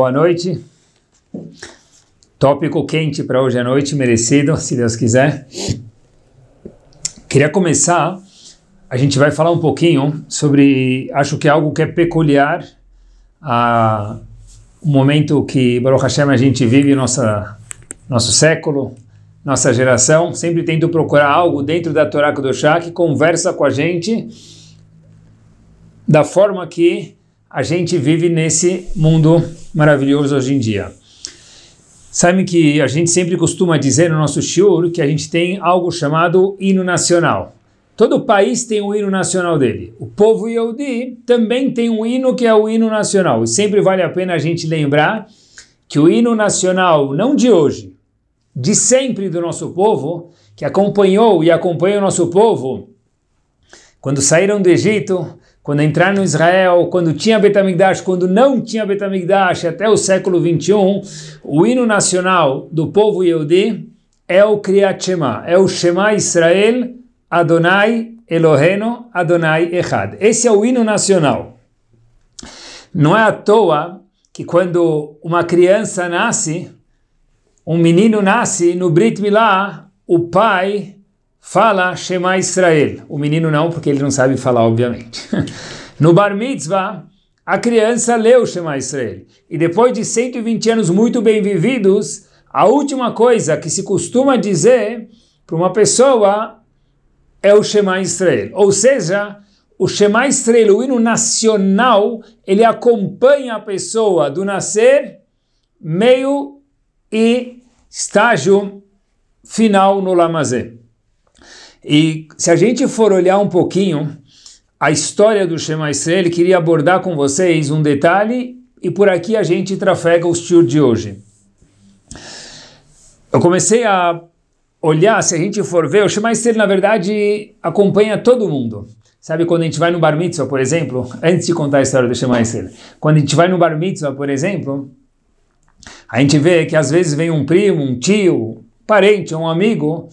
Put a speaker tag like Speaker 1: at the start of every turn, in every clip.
Speaker 1: Boa noite. Tópico quente para hoje à noite, merecido, se Deus quiser. Queria começar, a gente vai falar um pouquinho sobre, acho que é algo que é peculiar a um momento que Baruch Hashem a gente vive, nossa, nosso século, nossa geração, sempre tento procurar algo dentro da Torá Kudoshá que conversa com a gente da forma que a gente vive nesse mundo maravilhoso hoje em dia. Sabe que a gente sempre costuma dizer no nosso shiur que a gente tem algo chamado hino nacional. Todo país tem um hino nacional dele. O povo Yehudi também tem um hino que é o hino nacional. E sempre vale a pena a gente lembrar que o hino nacional, não de hoje, de sempre do nosso povo, que acompanhou e acompanha o nosso povo, quando saíram do Egito, quando entrar no Israel, quando tinha Betamigdash, quando não tinha Betamigdash, até o século 21, o hino nacional do povo Yehudi é o Kriyat Shema, é o Shema Israel Adonai Eloheno Adonai Echad. Esse é o hino nacional. Não é à toa que quando uma criança nasce, um menino nasce, no Brit Milá, o pai fala Shema Israel. O menino não, porque ele não sabe falar, obviamente. No Bar Mitzvah, a criança leu Shema Israel. E depois de 120 anos muito bem vividos, a última coisa que se costuma dizer para uma pessoa é o Shema Israel. Ou seja, o Shema Israel, o hino nacional, ele acompanha a pessoa do nascer, meio e estágio final no Lamazé. E se a gente for olhar um pouquinho a história do Shema Israel, queria abordar com vocês um detalhe e por aqui a gente trafega o shiur de hoje. Eu comecei a olhar, se a gente for ver, o Shema Israel na verdade acompanha todo mundo. Sabe quando a gente vai no bar mitzvah, por exemplo, antes de contar a história do Shema Israel, quando a gente vai no bar mitzvah, por exemplo, a gente vê que às vezes vem um primo, um tio, um parente, um amigo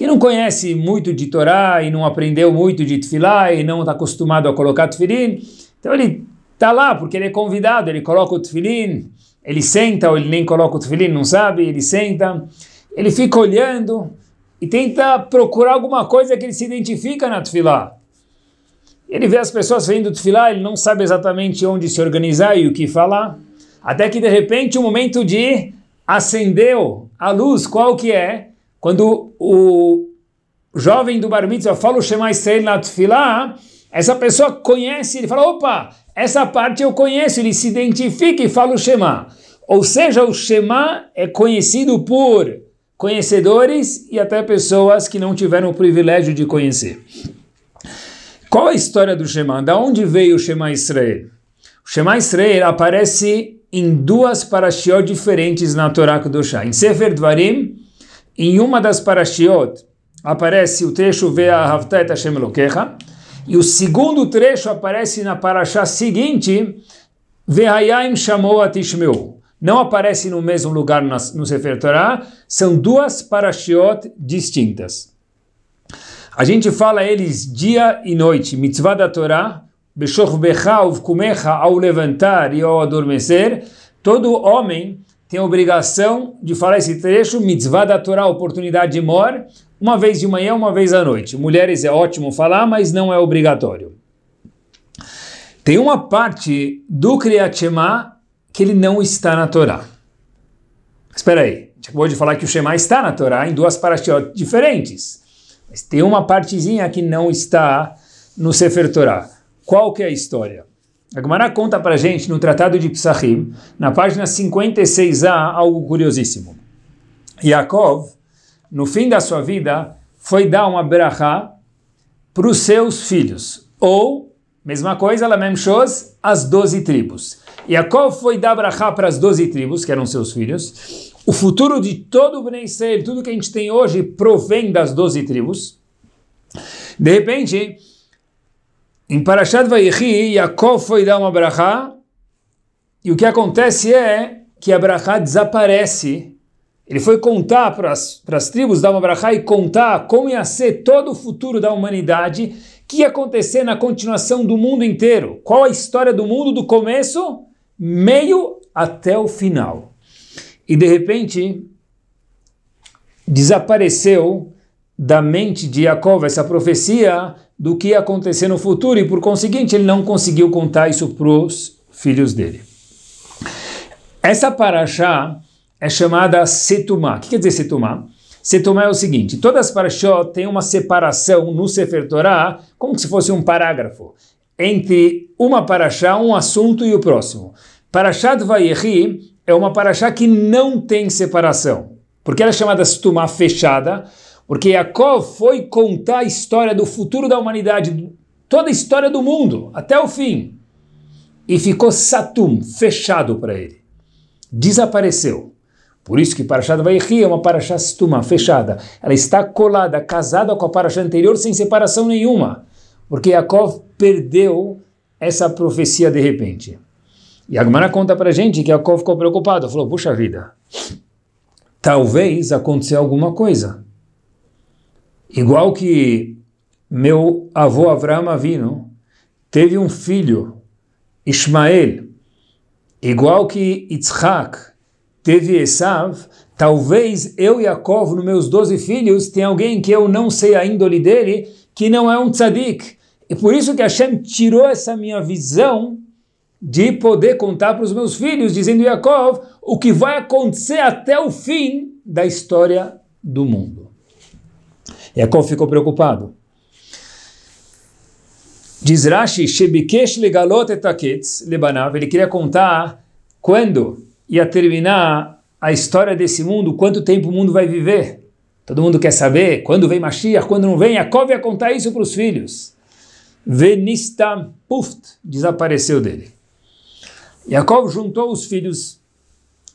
Speaker 1: quem não conhece muito de Torá e não aprendeu muito de Tfilá e não está acostumado a colocar Tfilin, então ele está lá porque ele é convidado, ele coloca o Tfilin, ele senta ou ele nem coloca o Tfilin, não sabe, ele senta, ele fica olhando e tenta procurar alguma coisa que ele se identifica na Tfilá. Ele vê as pessoas vendo tefilá, ele não sabe exatamente onde se organizar e o que falar, até que de repente o um momento de acendeu a luz, qual que é? Quando o jovem do Bar Mitzvah fala o Shema Israel na Tfilah, essa pessoa conhece, ele fala, opa, essa parte eu conheço, ele se identifica e fala o Shema. Ou seja, o Shema é conhecido por conhecedores e até pessoas que não tiveram o privilégio de conhecer. Qual a história do Shema? Da onde veio o Shema Israel? O Shema Israel aparece em duas parashiot diferentes na Torá Kedoshá. Em Sefer Dvarim, em uma das parashiot aparece o trecho Ve'ahavta et Hashem Elokecha, e o segundo trecho aparece na parashá seguinte, Ve'hayim a Atishmeu. Não aparece no mesmo lugar no Sefer Torah, são duas parashiot distintas. A gente fala eles dia e noite, mitzvah da Torá, Beshorbecha uvkumecha, ao levantar e ao adormecer, todo homem tem a obrigação de falar esse trecho, mitzvah da Torá, oportunidade de mor, uma vez de manhã, uma vez à noite. Mulheres é ótimo falar, mas não é obrigatório. Tem uma parte do Kriyat Shema que ele não está na Torá. Espera aí, a gente acabou de falar que o Shema está na Torá em duas partes diferentes. Mas tem uma partezinha que não está no Sefer Torá. Qual que é a história? A Gemara conta para gente no Tratado de Psachim, na página 56a, algo curiosíssimo. Yaakov, no fim da sua vida, foi dar uma berachá para os seus filhos. Ou, mesma coisa, mesmo shows, as doze tribos. Yaakov foi dar berachá para as doze tribos, que eram seus filhos. O futuro de todo o Bnei tudo que a gente tem hoje, provém das doze tribos. De repente, em Parashat Vayechi, Yaakov foi dar uma brachá, e o que acontece é que a brachá desaparece. Ele foi contar para as tribos da brachá e contar como ia ser todo o futuro da humanidade, que ia acontecer na continuação do mundo inteiro. Qual a história do mundo do começo, meio até o final. E de repente, desapareceu da mente de Jacob, essa profecia do que ia acontecer no futuro, e por conseguinte ele não conseguiu contar isso para os filhos dele. Essa paraxá é chamada Setumá. O que quer dizer Setumá? Setumá é o seguinte, todas as parashot têm uma separação no Sefer Torah, como se fosse um parágrafo, entre uma paraxá, um assunto e o próximo. de Vayechi é uma paraxá que não tem separação, porque ela é chamada Setumá fechada, porque Jacó foi contar a história do futuro da humanidade, toda a história do mundo, até o fim. E ficou Satum, fechado para ele. Desapareceu. Por isso que Parashat Vayikhi é uma Parashat Stuma, fechada. Ela está colada, casada com a Parashat anterior, sem separação nenhuma. Porque Jacó perdeu essa profecia de repente. E Agmará conta para gente que Jacó ficou preocupado. Falou, puxa vida, talvez aconteceu alguma coisa. Igual que meu avô Avraham Avino teve um filho, Ismael, igual que Yitzhak teve Esav, talvez eu, Yaakov, nos meus doze filhos, tem alguém que eu não sei a índole dele, que não é um tzadik. E por isso que Hashem tirou essa minha visão de poder contar para os meus filhos, dizendo Yaakov, o que vai acontecer até o fim da história do mundo. Jacó ficou preocupado. Diz Rashi, Shebikesh legalot etaketz lebanav, ele queria contar quando ia terminar a história desse mundo, quanto tempo o mundo vai viver. Todo mundo quer saber quando vem Mashiach, quando não vem. Jacó ia contar isso para os filhos. Venistam puft, desapareceu dele. Jacó juntou os filhos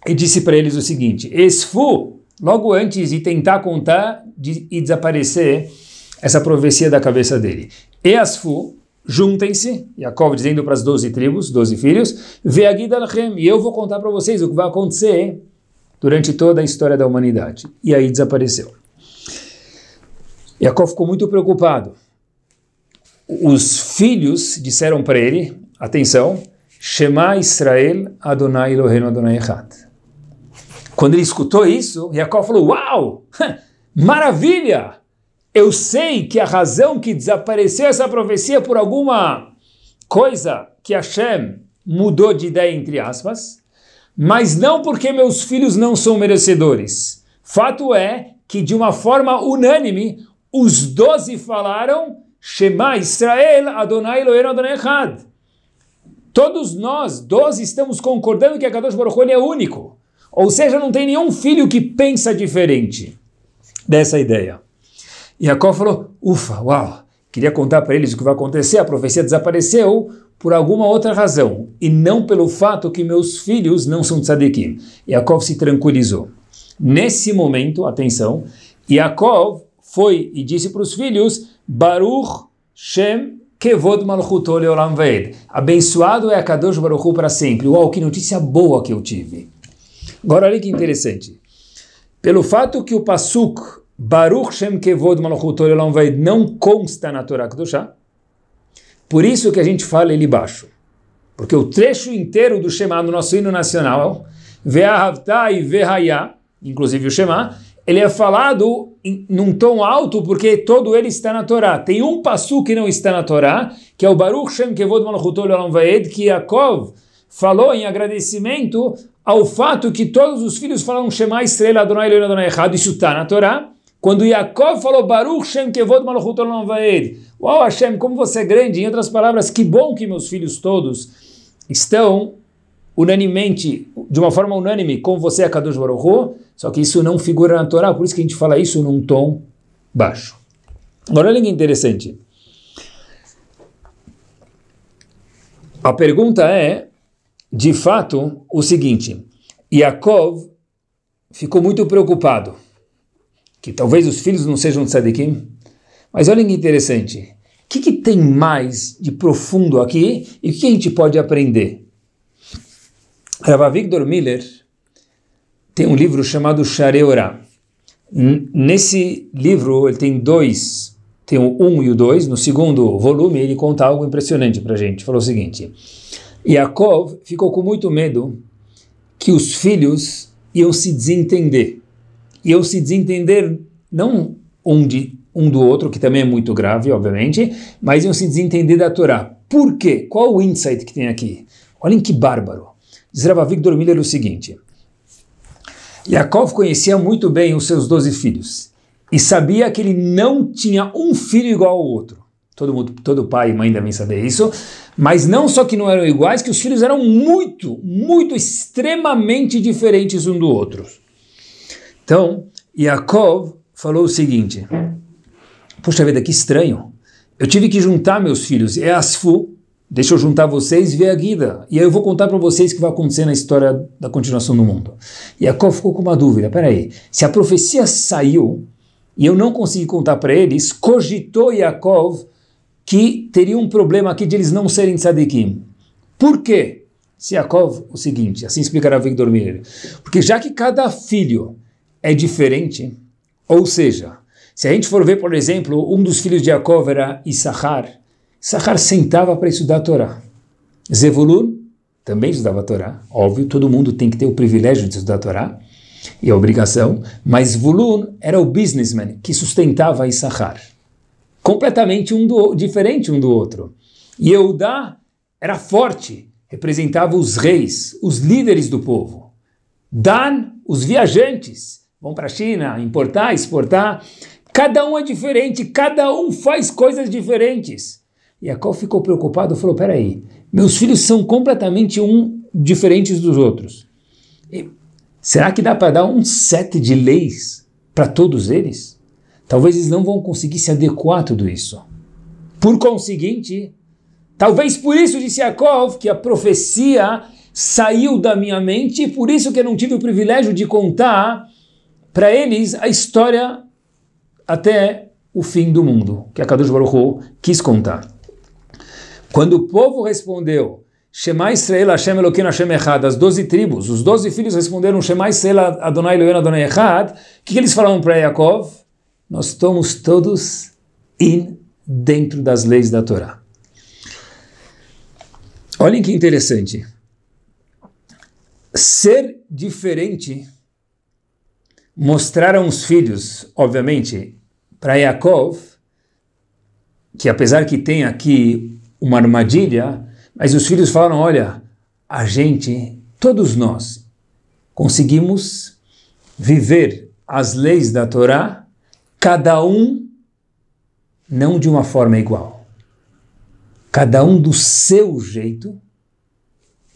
Speaker 1: e disse para eles o seguinte, Esfu logo antes de tentar contar de, e desaparecer essa profecia da cabeça dele. Easfu, juntem-se, Jacob dizendo para as doze tribos, doze filhos, Veagidalhem, e eu vou contar para vocês o que vai acontecer durante toda a história da humanidade. E aí desapareceu. Jacob ficou muito preocupado. Os filhos disseram para ele, atenção, Shema Israel Adonai Eloheinu Adonai Echad. Quando ele escutou isso, Jacó falou: Uau! Maravilha! Eu sei que a razão que desapareceu essa profecia por alguma coisa que Hashem mudou de ideia, entre aspas, mas não porque meus filhos não são merecedores. Fato é que, de uma forma unânime, os doze falaram Shema Israel Adonai Eloheinu Adonai Echad. Todos nós, doze, estamos concordando que a Kadosh Baruch Hu é único. Ou seja, não tem nenhum filho que pensa diferente dessa ideia. E Jacó falou: ufa, uau, queria contar para eles o que vai acontecer, a profecia desapareceu por alguma outra razão, e não pelo fato que meus filhos não são tzadikim. Yaakov se tranquilizou. Nesse momento, atenção, Yaakov foi e disse para os filhos, Baruch Shem Kevod Malchut Olam Ve'ed. Abençoado é a Kadosh Baruch para sempre. Uau, que notícia boa que eu tive. Agora olha que interessante. Pelo fato que o Pasuk Baruch Shem Kevod Malchut Olam Vaed não consta na Torá Kedoshá, por isso que a gente fala ele baixo. Porque o trecho inteiro do Shema, no nosso hino nacional, Ve'ahavta e Ve'haya, inclusive o Shema, ele é falado em, num tom alto porque todo ele está na Torá. Tem um passo que não está na Torá, que é o Baruch Shem Kevod Malchut Olam Vaed, que Yaakov falou em agradecimento ao fato que todos os filhos falaram Shema Estrela, Adonai Elohim Adonai Echad, isso está na Torá, quando Yaakov falou Baruch Shem Kevod Malchut Olam Vaed, Uau Hashem, como você é grande, em outras palavras, que bom que meus filhos todos estão unanimemente, de uma forma unânime, com você, a Kadosh Baruch só que isso não figura na Torá, por isso que a gente fala isso num tom baixo. Agora olha que interessante. A pergunta é, de fato o seguinte: Yaakov ficou muito preocupado que talvez os filhos não sejam tzadikim, mas olhem que interessante. O que, que, tem mais de profundo aqui e o que a gente pode aprender? Rav Victor Miller tem um livro chamado Shareorá. Nesse livro ele tem dois, tem o um e o dois. No segundo volume ele conta algo impressionante para a gente. Falou o seguinte: Yaakov ficou com muito medo que os filhos iam se desentender. Iam se desentender não um, de, um do outro, que também é muito grave, obviamente, mas iam se desentender da Torá. Por quê? Qual o insight que tem aqui? Olhem que bárbaro. Diz Rav Victor Miller o seguinte, Yaakov conhecia muito bem os seus doze filhos e sabia que ele não tinha um filho igual ao outro. Todo, mundo, todo pai e mãe devem saber isso. Mas não só que não eram iguais, que os filhos eram muito, muito, extremamente diferentes um do outro. Então, Yaakov falou o seguinte: Puxa vida, que estranho. Eu tive que juntar meus filhos. É Asfu, deixa eu juntar vocês e ver a Guida. E aí eu vou contar para vocês o que vai acontecer na história da continuação do mundo. Yaakov ficou com uma dúvida: peraí, se a profecia saiu e eu não consegui contar para eles, cogitou Yaakov que teria um problema aqui de eles não serem tzadikim. Por quê? Siakov, o seguinte, assim explicará Victor Miller. Porque já que cada filho é diferente, ou seja, se a gente for ver, por exemplo, um dos filhos de Jacob era Issachar, Issachar sentava para estudar a Torá. Zevulun também estudava a Torá, óbvio, todo mundo tem que ter o privilégio de estudar a Torá e a obrigação, mas Vulun era o businessman que sustentava Issachar completamente um do, diferente um do outro. E Eudá era forte, representava os reis, os líderes do povo. Dan, os viajantes, vão para a China importar, exportar. Cada um é diferente, cada um faz coisas diferentes. E qual ficou preocupado, falou: peraí, meus filhos são completamente um diferentes dos outros. E será que dá para dar um set de leis para todos eles? Talvez eles não vão conseguir se adequar a tudo isso. Por conseguinte, talvez por isso disse Yaakov que a profecia saiu da minha mente e por isso que eu não tive o privilégio de contar para eles a história até o fim do mundo, que a Kadosh Baruch quis contar. Quando o povo respondeu, Shema Israel Hashem Eloquim Hashem Echad, as doze tribos, os doze filhos responderam Shema Israel Adonai Elohim Adonai Echad, o que, que eles falaram para Yaakov? nós estamos todos in dentro das leis da Torá. Olhem que interessante. Ser diferente, mostraram os filhos, obviamente, para Yaakov, que apesar que tem aqui uma armadilha, mas os filhos falaram: olha, a gente, todos nós, conseguimos viver as leis da Torá cada um não de uma forma igual, cada um do seu jeito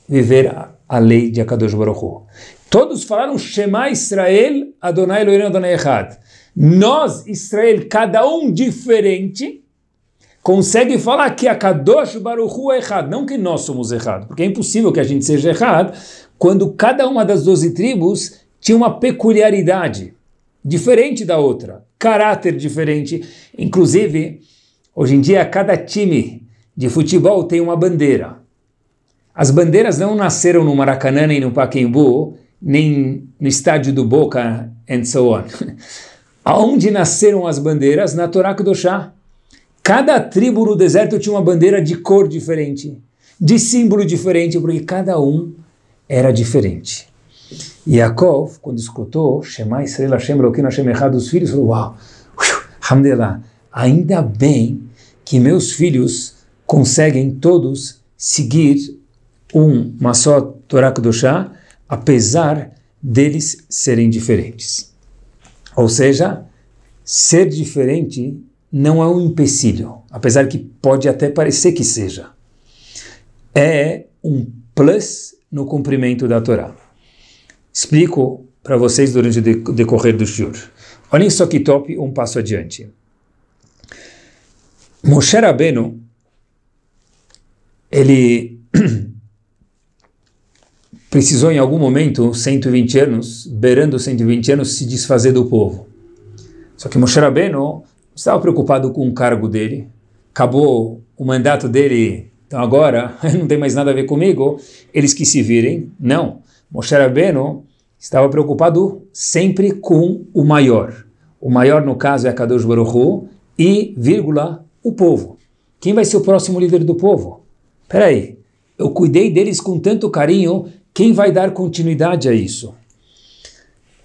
Speaker 1: viver a, a lei de Akadosh Baruch Hu. Todos falaram Shema Israel, Adonai Elohim Adonai Echad. Nós, Israel, cada um diferente, consegue falar que Akadosh Baruch Hu é errado, não que nós somos errados, porque é impossível que a gente seja errado, quando cada uma das doze tribos tinha uma peculiaridade diferente da outra caráter diferente. Inclusive, hoje em dia, cada time de futebol tem uma bandeira. As bandeiras não nasceram no Maracanã, nem no Paquembu, nem no estádio do Boca, and so on. Aonde nasceram as bandeiras? Na Torá Kudoshá. Cada tribo no deserto tinha uma bandeira de cor diferente, de símbolo diferente, porque cada um era diferente. Yaakov, quando escutou Shema Israel Hashem Eloquim Hashem Echad, os filhos falou, uau, Hamdelá, ainda bem que meus filhos conseguem todos seguir um Masot Torá Kedoshá, apesar deles serem diferentes. Ou seja, ser diferente não é um empecilho, apesar que pode até parecer que seja. É um plus no cumprimento da Torá. Explico para vocês durante o decorrer do Shur. Olhem só que top, um passo adiante. Moshe Rabbeinu, ele precisou em algum momento, 120 anos, beirando 120 anos, se desfazer do povo. Só que Moshe Rabbeinu estava preocupado com o cargo dele. Acabou o mandato dele, então agora não tem mais nada a ver comigo, eles que se virem. Não. Moshe Rabbeinu estava preocupado sempre com o maior. O maior, no caso, é a Kadosh Baruchu e, vírgula, o povo. Quem vai ser o próximo líder do povo? Peraí, eu cuidei deles com tanto carinho, quem vai dar continuidade a isso?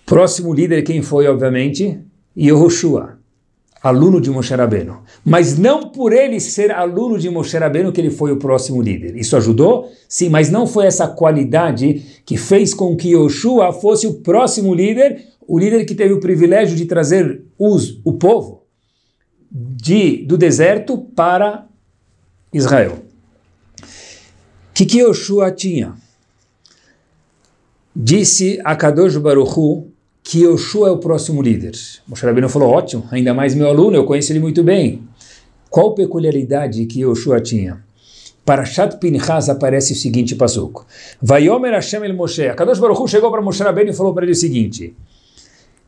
Speaker 1: Próximo líder, quem foi, obviamente? Yehoshua aluno de Moshe Rabbeinu. Mas não por ele ser aluno de Moshe Rabbeinu que ele foi o próximo líder. Isso ajudou? Sim, mas não foi essa qualidade que fez com que Yoshua fosse o próximo líder, o líder que teve o privilégio de trazer os, o povo de, do deserto para Israel. O que, que Yoshua tinha? Disse a Kadosh Baruchu que Yoshua é o próximo líder. Moshe Rabbeinu falou, ótimo, ainda mais meu aluno, eu conheço ele muito bem. Qual peculiaridade que Yoshua tinha? Para Shat Pinchas aparece o seguinte passuco. Vayomer Hashem el Moshe. A Kadosh Baruch Hu chegou para Moshe Rabbeinu e falou para ele o seguinte.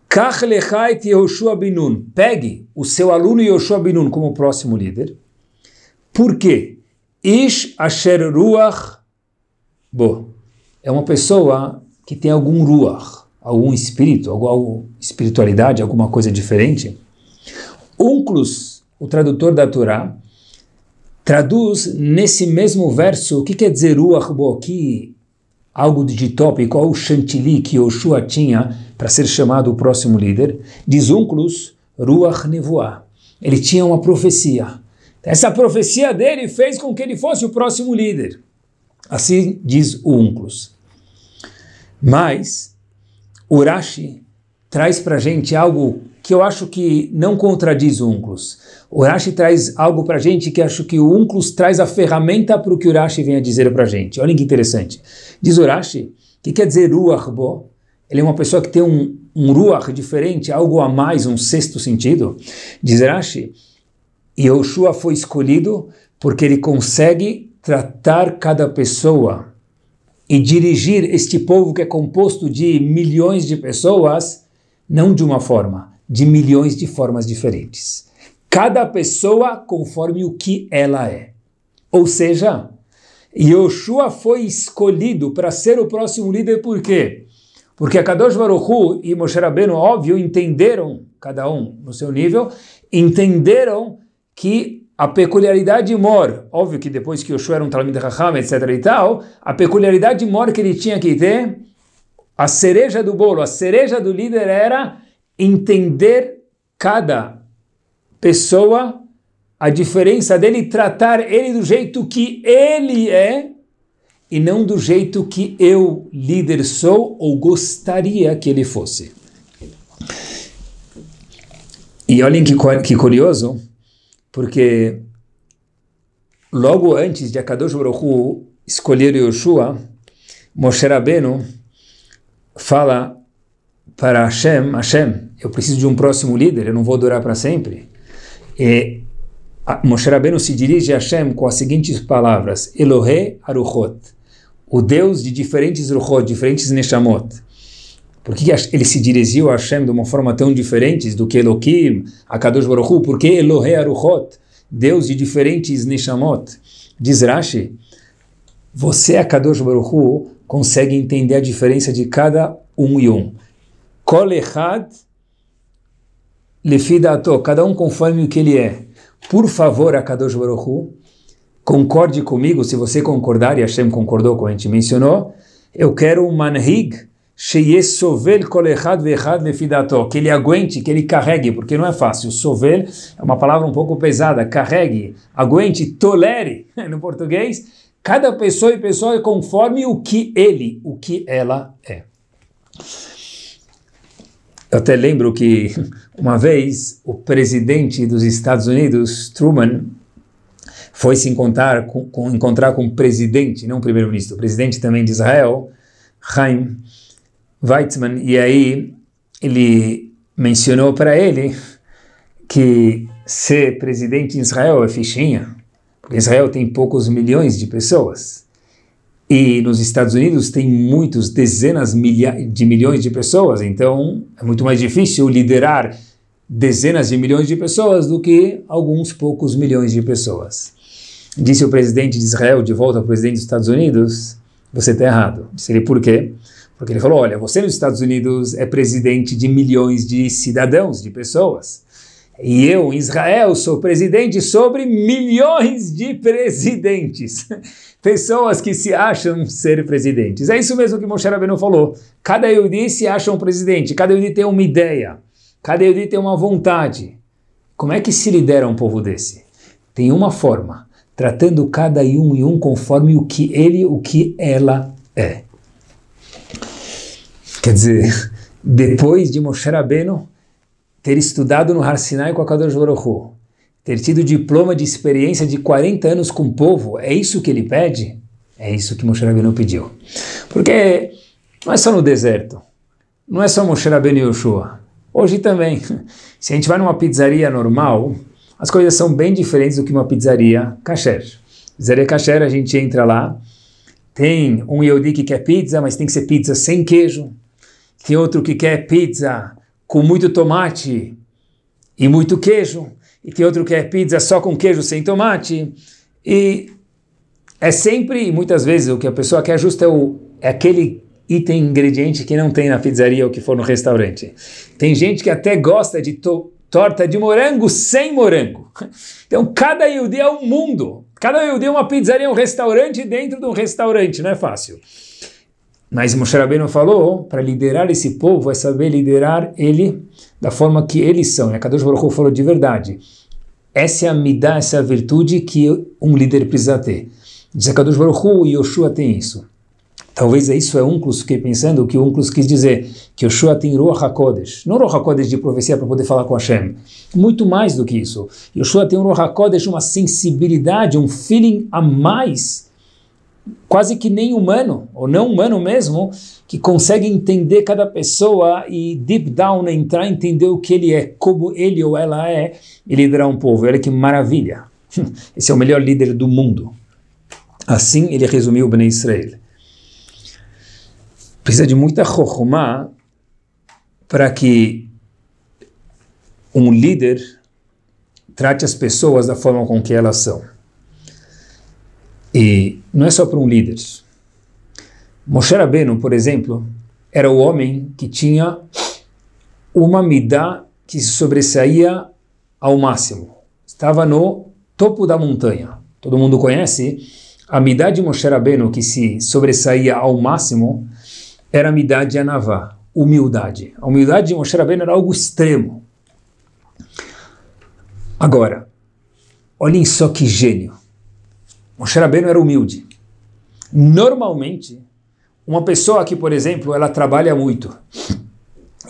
Speaker 1: Kach lechait Yehoshua Binun. Pegue o seu aluno Yoshua Binun como próximo líder. Por quê? Ish asher ruach bo. É uma pessoa que tem algum ruach algum espírito, alguma espiritualidade, alguma coisa diferente. Unclus, o tradutor da Torá, traduz nesse mesmo verso o que quer dizer Ruach Boki, algo de top, qual o chantilly que Oshua tinha para ser chamado o próximo líder. Diz Unclus, Ruach Nevoah. Ele tinha uma profecia. Essa profecia dele fez com que ele fosse o próximo líder. Assim diz o Unclus. Mas Urashi traz para a gente algo que eu acho que não contradiz o Unclus. O Urashi traz algo para a gente que acho que o Unclus traz a ferramenta para o que o Urashi vem a dizer para a gente. Olha que interessante. Diz Urashi que quer dizer Ruach Bo. Ele é uma pessoa que tem um, um Ruach diferente, algo a mais, um sexto sentido. Diz Urashi, Yoshua foi escolhido porque ele consegue tratar cada pessoa e dirigir este povo que é composto de milhões de pessoas, não de uma forma, de milhões de formas diferentes. Cada pessoa conforme o que ela é. Ou seja, Yoshua foi escolhido para ser o próximo líder por quê? Porque Kadosh Baruchu e Moshe Rabbeinu, óbvio, entenderam, cada um no seu nível, entenderam que a peculiaridade Mor, óbvio que depois que Yoshua era um talamita Raham, etc e tal, a peculiaridade Mor que ele tinha que ter, a cereja do bolo, a cereja do líder era entender cada pessoa, a diferença dele, tratar ele do jeito que ele é e não do jeito que eu, líder, sou ou gostaria que ele fosse. E olhem que, que curioso, porque logo antes de Akadosh Baruch escolher Yoshua, Moshe Rabbeinu fala para Hashem, Hashem, eu preciso de um próximo líder, eu não vou durar para sempre. E Moshe Rabbeinu se dirige a Hashem com as seguintes palavras, Elohe Aruchot, o Deus de diferentes Ruchot, diferentes Neshamot. Por que ele se dirigiu a Hashem de uma forma tão diferente do que Elohim, a Kadosh Baruch Hu? Por que Elohe Aruchot, Deus de diferentes Neshamot? Diz Rashi, você, a Kadosh Baruch Hu, consegue entender a diferença de cada um e um. Kol Echad Lefidato, cada um conforme o que ele é. Por favor, a Kadosh Baruch Hu, concorde comigo, se você concordar, e Hashem concordou com a gente mencionou, eu quero um manhig, que ele aguente, que ele carregue, porque não é fácil. Sovel é uma palavra um pouco pesada, carregue, aguente, tolere, no português. Cada pessoa e pessoa é conforme o que ele, o que ela é. Eu até lembro que uma vez o presidente dos Estados Unidos, Truman, foi se encontrar com, com encontrar com o presidente, não o primeiro-ministro, o presidente também de Israel, Haim, Weizmann, e aí ele mencionou para ele que ser presidente de Israel é fichinha, porque Israel tem poucos milhões de pessoas. E nos Estados Unidos tem muitos, dezenas de milhões de pessoas, então é muito mais difícil liderar dezenas de milhões de pessoas do que alguns poucos milhões de pessoas. Disse o presidente de Israel de volta ao presidente dos Estados Unidos: Você está errado. Disse ele: Por quê? Porque ele falou: olha, você nos Estados Unidos é presidente de milhões de cidadãos, de pessoas. E eu, em Israel, sou presidente sobre milhões de presidentes. Pessoas que se acham ser presidentes. É isso mesmo que Moshe Rabbeinu falou. Cada Yudi se acha um presidente, cada Yudi tem uma ideia, cada Yudi tem uma vontade. Como é que se lidera um povo desse? Tem uma forma, tratando cada um e um conforme o que ele, o que ela é. Quer dizer, depois de Moshe Rabbeinu ter estudado no Har Sinai com a Kadosh Baruch ter tido diploma de experiência de 40 anos com o povo, é isso que ele pede? É isso que Moshe Rabbeinu pediu. Porque não é só no deserto, não é só Moshe Rabbeinu e Yoshua. Hoje também, se a gente vai numa pizzaria normal, as coisas são bem diferentes do que uma pizzaria kasher. Pizzaria kasher, a gente entra lá, tem um Yehudi que quer pizza, mas tem que ser pizza sem queijo. Tem outro que quer pizza com muito tomate e muito queijo. E tem outro que quer pizza só com queijo sem tomate. E é sempre, muitas vezes, o que a pessoa quer justo é, o, é aquele item, ingrediente que não tem na pizzaria ou que for no restaurante. Tem gente que até gosta de to torta de morango sem morango. Então, cada Yudi é um mundo. Cada Yudi é uma pizzaria, um restaurante dentro de um restaurante, não é fácil. Mas Moshe Rabbeinu falou, para liderar esse povo é saber liderar ele da forma que eles são. E a Kadosh Baruch Hu falou de verdade. Essa é a midá, essa é a virtude que um líder precisa ter. Diz a Kadosh Baruch Hu, Yoshua tem isso. Talvez é isso é Unclus, fiquei pensando que Unclus quis dizer que Yoshua tem Ruach HaKodesh. Não Ruach HaKodesh de profecia para poder falar com Hashem. Muito mais do que isso. Yoshua tem um Ruach HaKodesh, uma sensibilidade, um feeling a mais quase que nem humano, ou não humano mesmo, que consegue entender cada pessoa e deep down entrar, entender o que ele é, como ele ou ela é, e liderar um povo. Olha que maravilha! Esse é o melhor líder do mundo. Assim ele resumiu o Bnei Israel. Precisa de muita rochumá para que um líder trate as pessoas da forma com que elas são. E não é só para um líder. Moshe Rabbeinu, por exemplo, era o homem que tinha uma midá que sobressaía ao máximo. Estava no topo da montanha. Todo mundo conhece a midá de Moshe Rabbeinu que se sobressaía ao máximo era a midá de Anavá, humildade. A humildade de Moshe Rabbeinu era algo extremo. Agora, olhem só que gênio. Moshe Rabbeinu era humilde. Normalmente, uma pessoa que, por exemplo, ela trabalha muito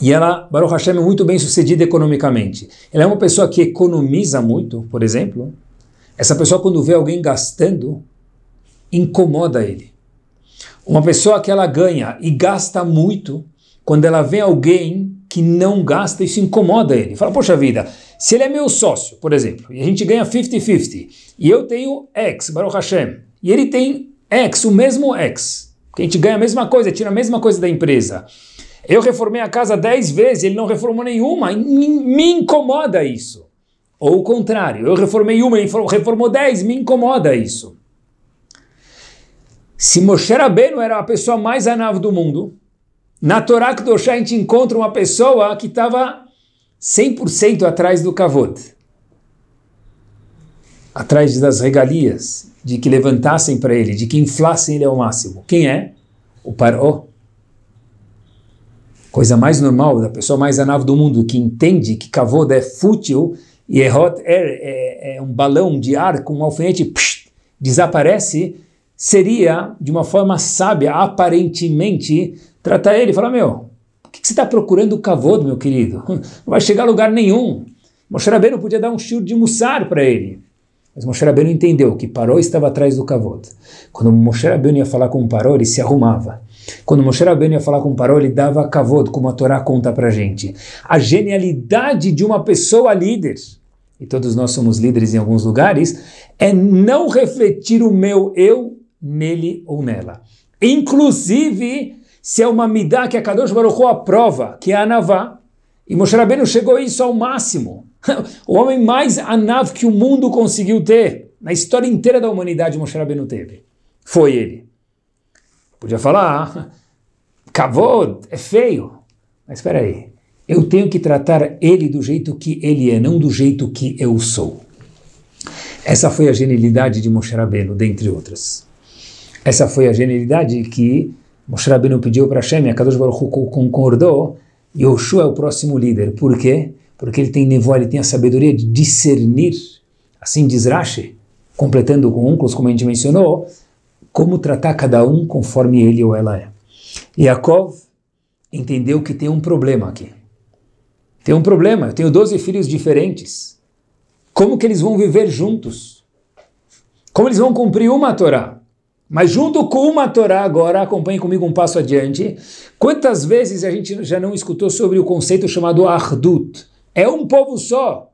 Speaker 1: e ela, Baruch Hashem, é muito bem sucedida economicamente. Ela é uma pessoa que economiza muito, por exemplo. Essa pessoa, quando vê alguém gastando, incomoda ele. Uma pessoa que ela ganha e gasta muito, quando ela vê alguém que não gasta, isso incomoda ele. Fala, poxa vida, se ele é meu sócio, por exemplo, e a gente ganha 50-50, e eu tenho X, Baruch Hashem, e ele tem X, o mesmo X, que a gente ganha a mesma coisa, tira a mesma coisa da empresa. Eu reformei a casa 10 vezes, ele não reformou nenhuma, me, incomoda isso. Ou o contrário, eu reformei uma, ele reformou 10, me incomoda isso. Se Moshe Rabbeinu era a pessoa mais anava do mundo, na Torá Kedoshá a gente encontra uma pessoa que estava 100% atrás do Kavod, atrás das regalias, de que levantassem para ele, de que inflassem ele ao máximo. Quem é? O Paró. Coisa mais normal, da pessoa mais anava do mundo, que entende que Kavod é fútil e é hot air, é, é, é um balão de ar com um alfinete, psh, desaparece, seria, de uma forma sábia, aparentemente, tratar ele e falar, meu, que, que você está procurando o cavodo, meu querido? Não vai chegar a lugar nenhum. Moshe Rabbeinu podia dar um shiur de mussar para ele. Mas Moshe Rabbeinu entendeu que Paró estava atrás do cavodo. Quando Moshe Rabbeinu ia falar com Paró, ele se arrumava. Quando Moshe Rabbeinu ia falar com Paró, ele dava cavodo, como a Torá conta para gente. A genialidade de uma pessoa líder, e todos nós somos líderes em alguns lugares, é não refletir o meu eu nele ou nela. Inclusive se é uma midá que a Kadosh Baruch Hu aprova, que é a Anavá. e Moshe Rabbeinu chegou a isso ao máximo. o homem mais anav que o mundo conseguiu ter, na história inteira da humanidade, Moshe Rabbeinu teve. Foi ele. Podia falar, Kavod é feio. Mas espera aí, eu tenho que tratar ele do jeito que ele é, não do jeito que eu sou. Essa foi a genialidade de Moshe Rabbeinu, dentre outras. Essa foi a genialidade que Moshe Rabbeinu pediu para Hashem, a Kadosh Baruch concordou. concordou, Yoshua é o próximo líder. Por quê? Porque ele tem nevoa, ele tem a sabedoria de discernir, assim diz Rashi, completando com unclos, como a gente mencionou, como tratar cada um conforme ele ou ela é. Yaakov entendeu que tem um problema aqui. Tem um problema, eu tenho 12 filhos diferentes. Como que eles vão viver juntos? Como eles vão cumprir uma Torá? Mas junto com uma Torá agora, acompanhe comigo um passo adiante. Quantas vezes a gente já não escutou sobre o conceito chamado Ardut? É um povo só.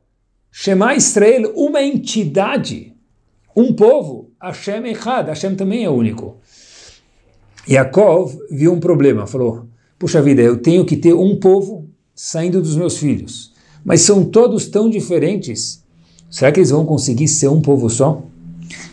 Speaker 1: Shema Israel, uma entidade. Um povo. Hashem Echad. Hashem também é único. Yaakov viu um problema. Falou, puxa vida, eu tenho que ter um povo saindo dos meus filhos. Mas são todos tão diferentes. Será que eles vão conseguir ser um povo só?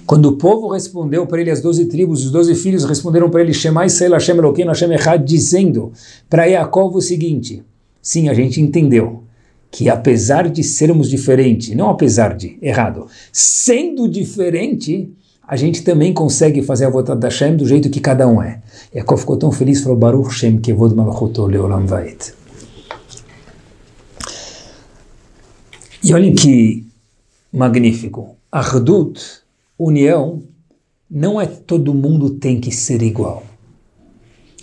Speaker 1: Quando o povo respondeu para ele, as doze tribos, os doze filhos responderam para ele, Shema Israel, Hashem Elohim, Hashem Echad, dizendo para Yaakov o seguinte, sim, a gente entendeu que apesar de sermos diferentes, não apesar de, errado, sendo diferente, a gente também consegue fazer a vontade da Hashem do jeito que cada um é. Yaakov ficou tão feliz, falou, Baruch Shem Kevod Malachoto Leolam Vaet. E olhem que magnífico. Ardut união, não é todo mundo tem que ser igual.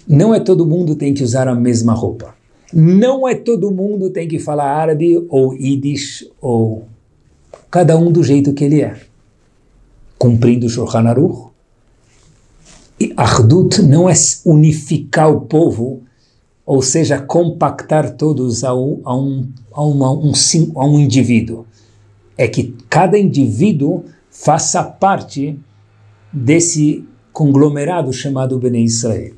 Speaker 1: Não é todo mundo tem que usar a mesma roupa. Não é todo mundo tem que falar árabe ou yiddish ou cada um do jeito que ele é. Cumprindo o Shulchan Aruch. E Ardut não é unificar o povo, ou seja, compactar todos a um, a um, a uma, um, a um indivíduo. É que cada indivíduo faça parte desse conglomerado chamado Bnei Israel.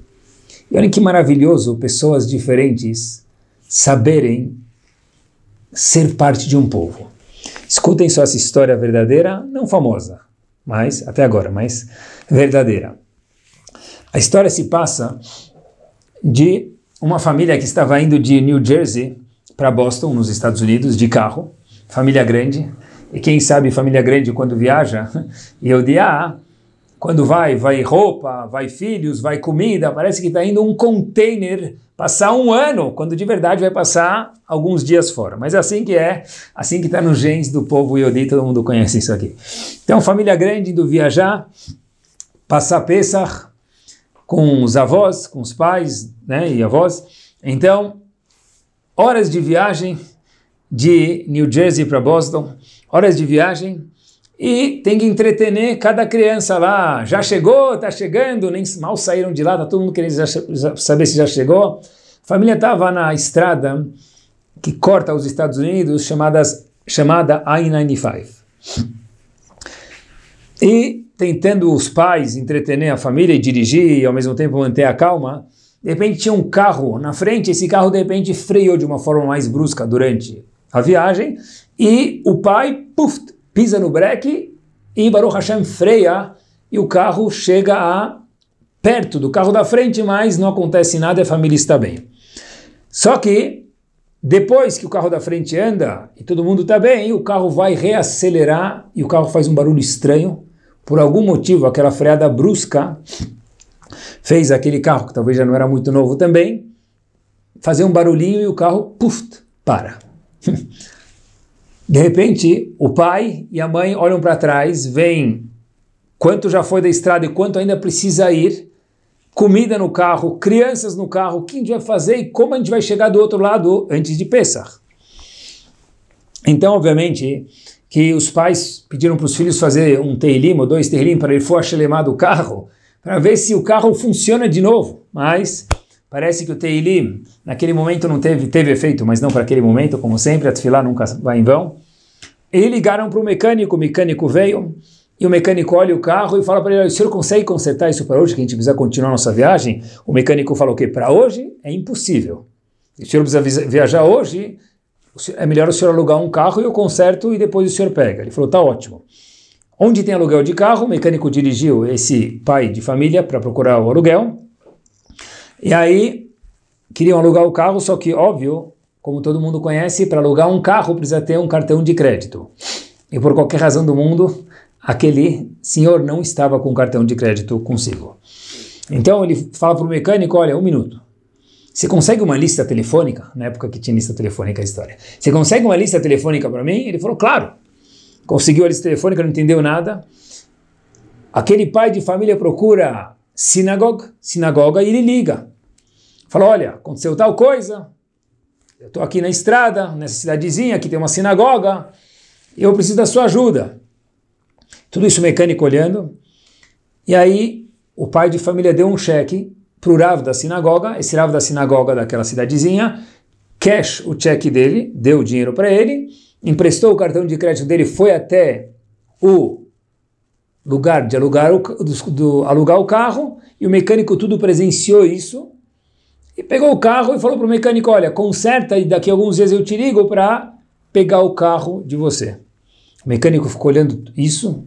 Speaker 1: E olha que maravilhoso pessoas diferentes saberem ser parte de um povo. Escutem só essa história verdadeira, não famosa, mas até agora, mas verdadeira. A história se passa de uma família que estava indo de New Jersey para Boston, nos Estados Unidos, de carro, família grande, e quem sabe família grande quando viaja, e eu de ah, quando vai, vai roupa, vai filhos, vai comida, parece que está indo um container passar um ano, quando de verdade vai passar alguns dias fora. Mas é assim que é, assim que está nos genes do povo Yodi, todo mundo conhece isso aqui. Então, família grande do viajar, passar Pesach com os avós, com os pais né, e avós. Então, horas de viagem de New Jersey para Boston, horas de viagem, e tem que entretener cada criança lá. Já chegou, está chegando, nem mal saíram de lá, tá todo mundo querendo saber se já chegou. A família estava na estrada que corta os Estados Unidos, chamadas, chamada I-95. E tentando os pais entretener a família e dirigir e ao mesmo tempo manter a calma, de repente tinha um carro na frente, esse carro de repente freou de uma forma mais brusca durante a viagem, e o pai puff, pisa no breque e Baruch Hashem freia e o carro chega a perto do carro da frente, mas não acontece nada e a família está bem. Só que depois que o carro da frente anda e todo mundo está bem, o carro vai reacelerar e o carro faz um barulho estranho. Por algum motivo, aquela freada brusca fez aquele carro, que talvez já não era muito novo também, fazer um barulhinho e o carro, puf, para. De repente, o pai e a mãe olham para trás, veem quanto já foi da estrada e quanto ainda precisa ir, comida no carro, crianças no carro, o que a gente vai fazer e como a gente vai chegar do outro lado antes de Pesach. Então, obviamente, que os pais pediram para os filhos fazer um teilim ou dois teilim para ele for achelemar do carro, para ver se o carro funciona de novo. Mas Parece que o Teilim, naquele momento não teve, teve efeito, mas não para aquele momento, como sempre, a tefilá nunca vai em vão. E ligaram para o mecânico, o mecânico veio, e o mecânico olha o carro e fala para ele, o senhor consegue consertar isso para hoje, que a gente precisa continuar nossa viagem? O mecânico falou: o quê? Para hoje é impossível. O senhor precisa viajar hoje, é melhor o senhor alugar um carro e eu conserto e depois o senhor pega. Ele falou, tá ótimo. Onde tem aluguel de carro, o mecânico dirigiu esse pai de família para procurar o aluguel, e aí queriam alugar o carro, só que óbvio, como todo mundo conhece, para alugar um carro precisa ter um cartão de crédito. E por qualquer razão do mundo, aquele senhor não estava com cartão de crédito consigo. Então ele fala para o mecânico: olha, um minuto. Você consegue uma lista telefônica? Na época que tinha lista telefônica a história. Você consegue uma lista telefônica para mim? Ele falou: claro. Conseguiu a lista telefônica, não entendeu nada. Aquele pai de família procura sinagoga, sinagoga e ele liga. Fala, olha, aconteceu tal coisa, eu estou aqui na estrada, nessa cidadezinha, que tem uma sinagoga, eu preciso da sua ajuda. Tudo isso mecânico olhando. E aí o pai de família deu um cheque para o Rav da sinagoga, esse Rav da sinagoga daquela cidadezinha, cash o cheque dele, deu o dinheiro para ele, emprestou o cartão de crédito dele, foi até o lugar de alugar o, do, do, alugar o carro, e o mecânico tudo presenciou isso, e pegou o carro e falou para o mecânico: olha, conserta e daqui a alguns dias eu te ligo para pegar o carro de você. O mecânico ficou olhando isso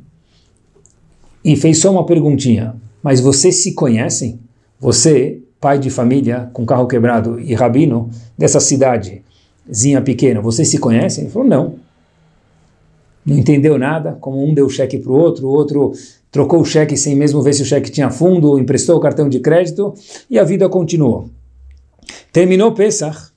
Speaker 1: e fez só uma perguntinha: mas vocês se conhecem? Você, pai de família, com carro quebrado e rabino dessa cidadezinha pequena, vocês se conhecem? Ele falou: não. Não entendeu nada, como um deu cheque para o outro, o outro trocou o cheque sem mesmo ver se o cheque tinha fundo, emprestou o cartão de crédito e a vida continuou. Terminou Pesach.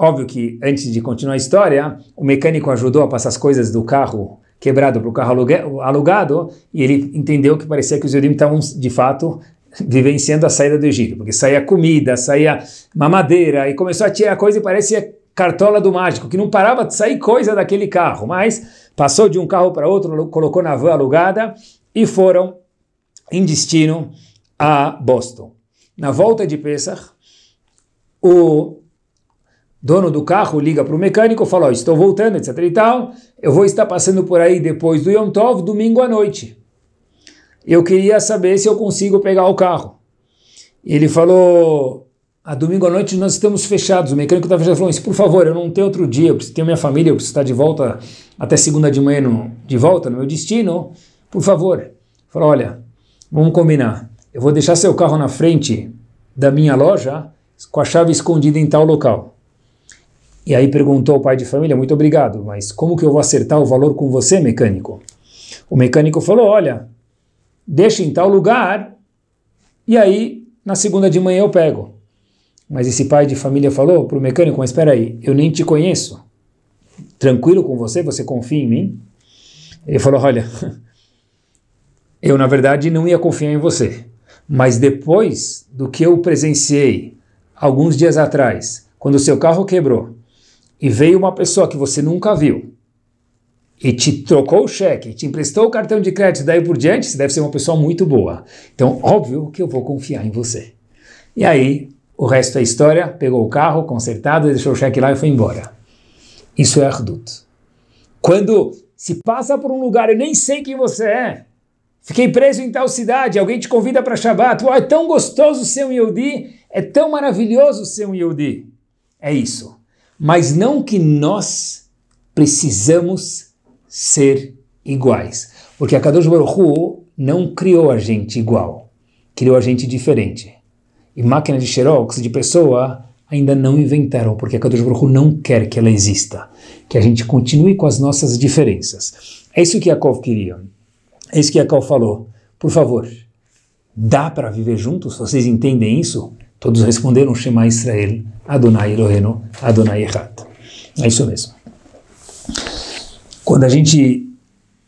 Speaker 1: Óbvio que, antes de continuar a história, o mecânico ajudou a passar as coisas do carro quebrado para o carro alugado e ele entendeu que parecia que os Eudim estavam, de fato, vivenciando a saída do Egito, porque saía comida, saía mamadeira e começou a tirar coisa e parecia cartola do mágico, que não parava de sair coisa daquele carro, mas passou de um carro para outro, colocou na van alugada e foram em destino a Boston. Na volta de Pesach, o dono do carro liga para o mecânico e fala, oh, estou voltando, etc e tal, eu vou estar passando por aí depois do Yom Tov, domingo à noite. Eu queria saber se eu consigo pegar o carro. ele falou, a domingo à noite nós estamos fechados, o mecânico está fechado, falou, por favor, eu não tenho outro dia, eu preciso ter minha família, eu preciso estar de volta até segunda de manhã, no, de volta no meu destino, por favor. Falou, olha, vamos combinar, eu vou deixar seu carro na frente da minha loja, com a chave escondida em tal local. E aí perguntou ao pai de família: Muito obrigado, mas como que eu vou acertar o valor com você, mecânico? O mecânico falou: Olha, deixa em tal lugar e aí na segunda de manhã eu pego. Mas esse pai de família falou para o mecânico: Mas espera aí, eu nem te conheço. Tranquilo com você? Você confia em mim? Ele falou: Olha, eu na verdade não ia confiar em você, mas depois do que eu presenciei alguns dias atrás, quando o seu carro quebrou e veio uma pessoa que você nunca viu e te trocou o cheque, te emprestou o cartão de crédito daí por diante, você deve ser uma pessoa muito boa. Então, óbvio que eu vou confiar em você. E aí, o resto é história, pegou o carro, consertado, deixou o cheque lá e foi embora. Isso é arduto. Quando se passa por um lugar, eu nem sei quem você é, Fiquei preso em tal cidade, alguém te convida para Shabbat. Oh, é tão gostoso ser um Yehudi, é tão maravilhoso ser um Yehudi. É isso. Mas não que nós precisamos ser iguais. Porque a Kadosh Baruch Hu não criou a gente igual, criou a gente diferente. E máquina de xerox, de pessoa, ainda não inventaram, porque a Kadosh Baruch Hu não quer que ela exista. Que a gente continue com as nossas diferenças. É isso que Yaakov queria. É isso que a Cal falou. Por favor, dá para viver juntos? Vocês entendem isso? Todos responderam Shema Israel, Adonai Eloheno, Adonai Echad. É isso mesmo. Quando a gente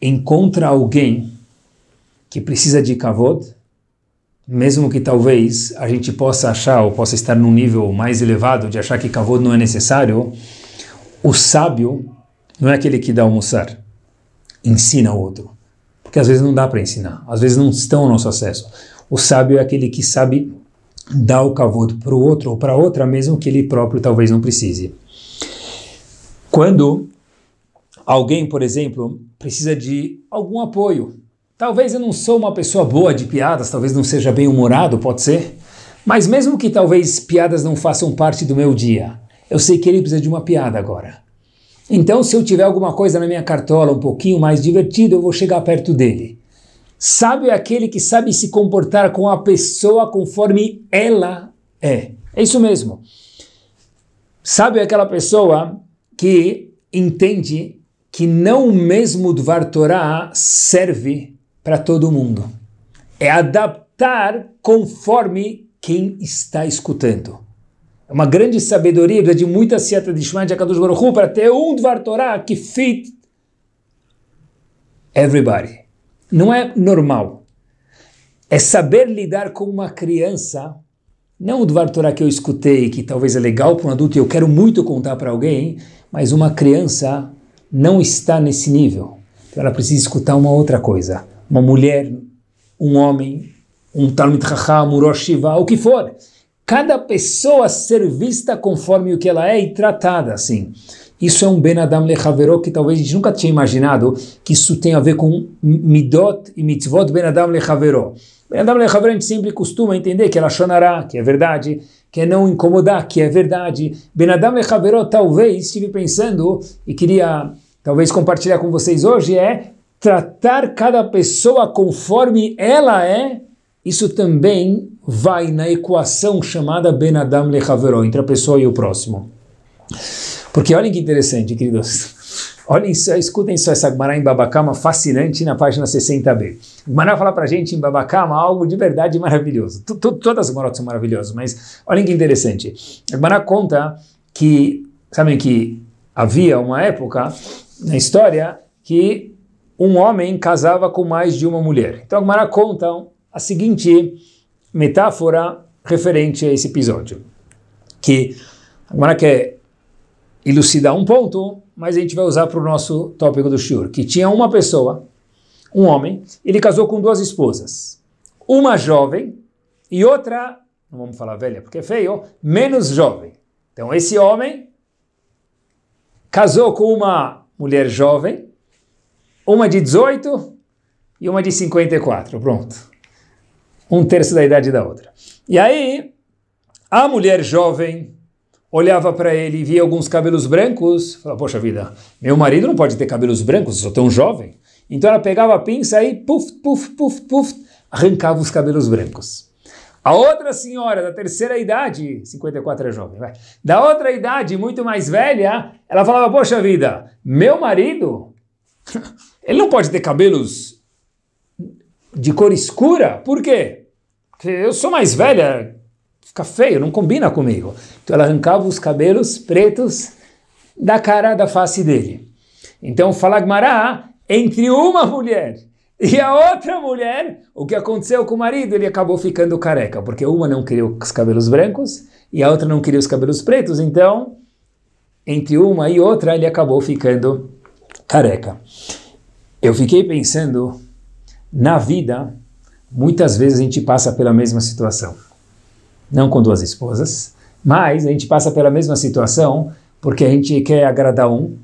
Speaker 1: encontra alguém que precisa de kavod, mesmo que talvez a gente possa achar ou possa estar num nível mais elevado de achar que kavod não é necessário, o sábio não é aquele que dá almoçar, ensina o outro porque às vezes não dá para ensinar, às vezes não estão ao nosso acesso. O sábio é aquele que sabe dar o cavudo para o outro ou para outra, mesmo que ele próprio talvez não precise. Quando alguém, por exemplo, precisa de algum apoio, talvez eu não sou uma pessoa boa de piadas, talvez não seja bem humorado, pode ser, mas mesmo que talvez piadas não façam parte do meu dia, eu sei que ele precisa de uma piada agora. Então, se eu tiver alguma coisa na minha cartola um pouquinho mais divertida, eu vou chegar perto dele. Sábio é aquele que sabe se comportar com a pessoa conforme ela é. É isso mesmo. Sábio é aquela pessoa que entende que não o mesmo Dvar Torah serve para todo mundo. É adaptar conforme quem está escutando. É uma grande sabedoria, precisa de muita sieta de Shema de Akadosh Baruch para ter um Dvar Torah que fit everybody. Não é normal. É saber lidar com uma criança, não o Dvar Torah que eu escutei, que talvez é legal para um adulto e eu quero muito contar para alguém, mas uma criança não está nesse nível. Então ela precisa escutar uma outra coisa. Uma mulher, um homem, um Talmud Chacham, um Rosh Shiva, o que for cada pessoa ser vista conforme o que ela é e tratada assim. Isso é um Ben Adam Lechaverot que talvez a gente nunca tinha imaginado que isso tem a ver com Midot e Mitzvot Ben Adam Lechaverot. Ben Adam Lechaverot a gente sempre costuma entender que ela é chorará, que é verdade, que é não incomodar, que é verdade. Ben Adam Lechaverot talvez estive pensando e queria talvez compartilhar com vocês hoje é tratar cada pessoa conforme ela é. Isso também vai na equação chamada Ben Adam Lechaveró, entre a pessoa e o próximo. Porque olhem que interessante, queridos. Olhem só, escutem só essa Gmará em Babacama fascinante na página 60b. Gmará fala pra gente em Babacama algo de verdade maravilhoso. T -t Todas as Gmarot são maravilhosas, mas olhem que interessante. A Gmará conta que, sabem que havia uma época na história que um homem casava com mais de uma mulher. Então a Gmará conta a seguinte metáfora referente a esse episódio, que agora quer elucidar um ponto, mas a gente vai usar para o nosso tópico do Shur, que tinha uma pessoa, um homem, ele casou com duas esposas, uma jovem e outra, não vamos falar velha porque é feio, menos jovem. Então esse homem casou com uma mulher jovem, uma de 18 e uma de 54, pronto um terço da idade da outra. E aí, a mulher jovem olhava para ele e via alguns cabelos brancos, falava, poxa vida, meu marido não pode ter cabelos brancos, eu sou tão jovem. Então ela pegava a pinça e puf, puf, puf, puf, arrancava os cabelos brancos. A outra senhora da terceira idade, 54 é jovem, vai, da outra idade, muito mais velha, ela falava, poxa vida, meu marido, ele não pode ter cabelos de cor escura, por quê? Eu sou mais velha, fica feio, não combina comigo. Então ela arrancava os cabelos pretos da cara, da face dele. Então Falagmará, entre uma mulher e a outra mulher, o que aconteceu com o marido, ele acabou ficando careca, porque uma não queria os cabelos brancos e a outra não queria os cabelos pretos, então entre uma e outra ele acabou ficando careca. Eu fiquei pensando na vida Muitas vezes a gente passa pela mesma situação. Não com duas esposas, mas a gente passa pela mesma situação porque a gente quer agradar um,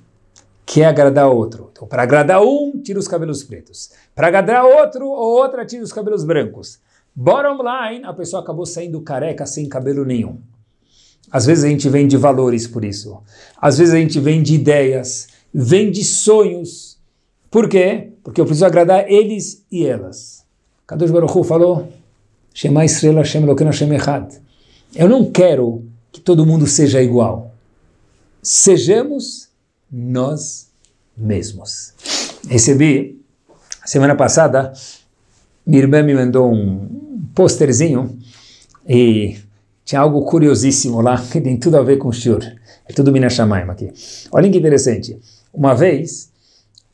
Speaker 1: quer agradar outro. Então, para agradar um, tira os cabelos pretos. Para agradar outro ou outra, tira os cabelos brancos. Bottom line, a pessoa acabou saindo careca sem cabelo nenhum. Às vezes a gente vende valores por isso. Às vezes a gente vende ideias, vende sonhos. Por quê? Porque eu preciso agradar eles e elas. Kadosh Baruchu falou, Shema Israel Hashem Elokeinu Hashem Echad. Eu não quero que todo mundo seja igual. Sejamos nós mesmos. Recebi, semana passada, minha irmã me mandou um posterzinho e tinha algo curiosíssimo lá que tem tudo a ver com o Shur. É tudo Minashamayim aqui. Olha que interessante. Uma vez,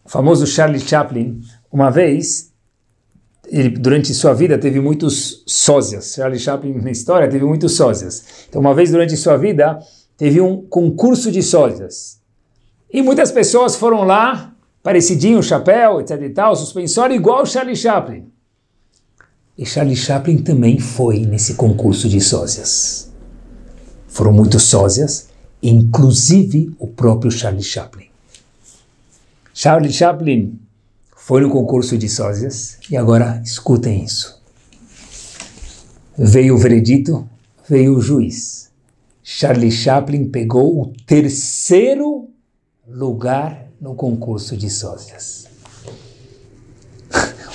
Speaker 1: o famoso Charlie Chaplin, uma vez ele durante sua vida teve muitos sósias. Charlie Chaplin na história teve muitos sósias. Então, uma vez durante sua vida, teve um concurso de sósias. E muitas pessoas foram lá, parecidinho, chapéu, etc e tal, suspensório, igual Charlie Chaplin. E Charlie Chaplin também foi nesse concurso de sósias. Foram muitos sósias, inclusive o próprio Charlie Chaplin. Charlie Chaplin foi no concurso de sósias e agora escutem isso. Veio o veredito, veio o juiz. Charlie Chaplin pegou o terceiro lugar no concurso de sósias.